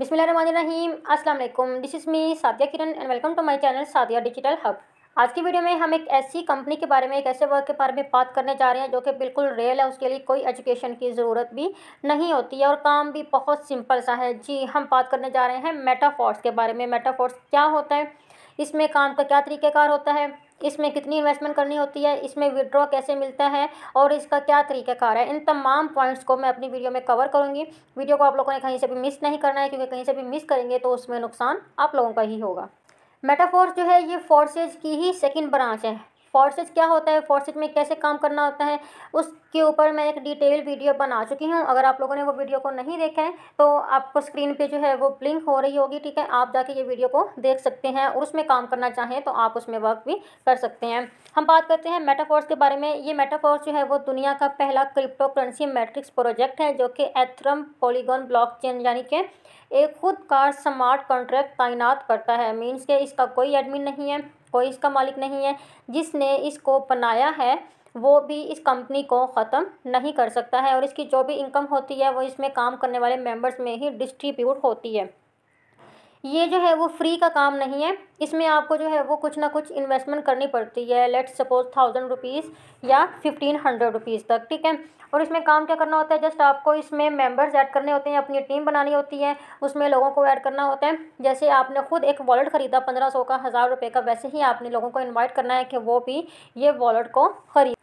बिसमीम असल this is me Sadia Kiran and welcome to my channel Sadia digital hub आज की वीडियो में हम एक ऐसी कंपनी के बारे में एक ऐसे वर्क के बारे में बात करने जा रहे हैं जो कि बिल्कुल रियल है उसके लिए कोई एजुकेशन की ज़रूरत भी नहीं होती है और काम भी बहुत सिंपल सा है जी हम बात करने जा रहे हैं मेटाफोर्स के बारे में मेटाफोर्स क्या होता है इसमें काम का क्या तरीक़ेकार होता है इसमें कितनी इन्वेस्टमेंट करनी होती है इसमें विड्रॉ कैसे मिलता है और इसका क्या तरीकाकार है इन तमाम पॉइंट्स को मैं अपनी वीडियो में कवर करूँगी वीडियो को आप लोगों ने कहीं से भी मिस नहीं करना है क्योंकि कहीं से भी मिस करेंगे तो उसमें नुकसान आप लोगों का ही होगा मेटाफोर्स जो है ये फोर्सेज की ही सेकेंड ब्रांच है फोर्सेज क्या होता है फोर्सेज में कैसे काम करना होता है उसके ऊपर मैं एक डिटेल वीडियो बना चुकी हूँ अगर आप लोगों ने वो वीडियो को नहीं देखा है तो आपको स्क्रीन पे जो है वो लिंक हो रही होगी ठीक है आप जाके ये वीडियो को देख सकते हैं और उसमें काम करना चाहें तो आप उसमें वर्क भी कर सकते हैं हम बात करते हैं मेटाफोर्स के बारे में ये मेटाफोर्स जो है वो दुनिया का पहला क्रिप्टो करेंसी मैट्रिक्स प्रोजेक्ट है जो कि एथरम पोलीगोन ब्लॉक यानी कि एक खुद का स्मार्ट कॉन्ट्रैक्ट तैनात करता है मीन्स के इसका कोई एडमिन नहीं है कोई इसका मालिक नहीं है जिसने इसको बनाया है वो भी इस कंपनी को ख़त्म नहीं कर सकता है और इसकी जो भी इनकम होती है वो इसमें काम करने वाले मेंबर्स में ही डिस्ट्रीब्यूट होती है ये जो है वो फ्री का काम नहीं है इसमें आपको जो है वो कुछ ना कुछ इन्वेस्टमेंट करनी पड़ती है लेट्स सपोज थाउजेंड रुपीज़ या फिफ्टीन हंड्रेड रुपीज़ तक ठीक है और इसमें काम क्या करना होता है जस्ट आपको इसमें मेंबर्स ऐड करने होते हैं अपनी टीम बनानी होती है उसमें लोगों को ऐड करना होता है जैसे आपने खुद एक वॉलेट ख़रीदा पंद्रह सौ का हज़ार रुपये का वैसे ही आपने लोगों को इन्वाइट करना है कि वो भी ये वॉलेट को खरीद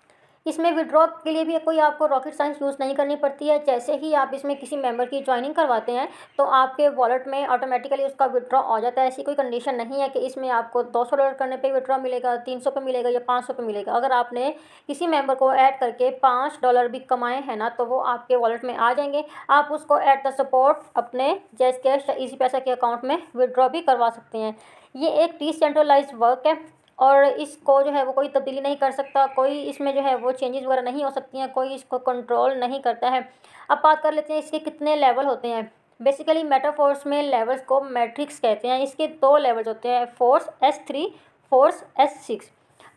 इसमें विड्रॉ के लिए भी कोई आपको रॉकेट साइंस यूज़ नहीं करनी पड़ती है जैसे ही आप इसमें किसी मेंबर की ज्वाइनिंग करवाते हैं तो आपके वॉलेट में ऑटोमेटिकली उसका विड्रॉ आ जाता है ऐसी कोई कंडीशन नहीं है कि इसमें आपको दो सौ डॉलर करने पर विड्रॉ मिलेगा तीन सौ पे मिलेगा या पाँच सौ पे मिलेगा अगर आपने किसी मेंबर को ऐड करके पाँच डॉलर भी कमाए हैं ना तो वो आपके वॉलेट में आ जाएंगे आप उसको एट द सपोर्ट अपने जैस कैश या इसी पैसा के अकाउंट में विड्रॉ भी करवा सकते हैं ये एक डिसेंट्रलाइज वर्क है और इसको जो है वो कोई तब्दीली नहीं कर सकता कोई इसमें जो है वो चेंजेस वगैरह नहीं हो सकती हैं कोई इसको कंट्रोल नहीं करता है अब बात कर लेते हैं इसके कितने लेवल होते हैं बेसिकली मेटाफोर्स में लेवल्स को मैट्रिक्स कहते हैं इसके दो लेवल्स होते हैं force S three force S six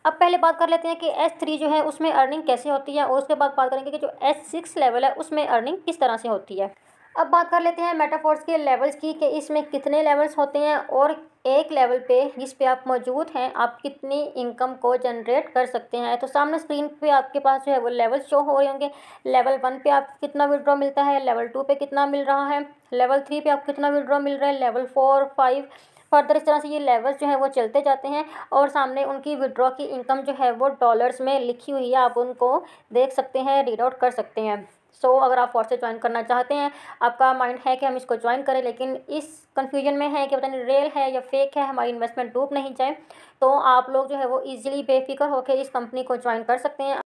अब पहले बात कर लेते हैं कि एस थ्री जो है उसमें अर्निंग कैसे होती है और उसके बाद बात करेंगे कि जो एस सिक्स लेवल है उसमें अर्निंग किस तरह से होती है अब बात कर लेते हैं मेटाफोर्स के लेवल्स की कि इसमें कितने लेवल्स होते हैं और एक लेवल पे जिस पे आप मौजूद हैं आप कितनी इनकम को जनरेट कर सकते हैं तो सामने स्क्रीन पे आपके पास जो है वो लेवल शो हो रहे होंगे लेवल वन पे आप कितना विड्रॉ मिलता है लेवल टू पे कितना मिल रहा है लेवल थ्री पे आपको कितना विड्रॉ मिल रहा है लेवल फोर फाइव फर्दर इस तरह से ये लेवल्स जो है वो चलते जाते हैं और सामने उनकी विड्रॉ की इनकम जो है वो डॉलर्स में लिखी हुई है आप उनको देख सकते हैं रीड आउट कर सकते हैं सो so, अगर आप फोर्स से ज्वाइन करना चाहते हैं आपका माइंड है कि हम इसको ज्वाइन करें लेकिन इस कंफ्यूजन में है कि पता नहीं रियल है या फेक है हमारी इन्वेस्टमेंट डूब नहीं जाए तो आप लोग जो है वो इजीली बेफिक्र होकर इस कंपनी को ज्वाइन कर सकते हैं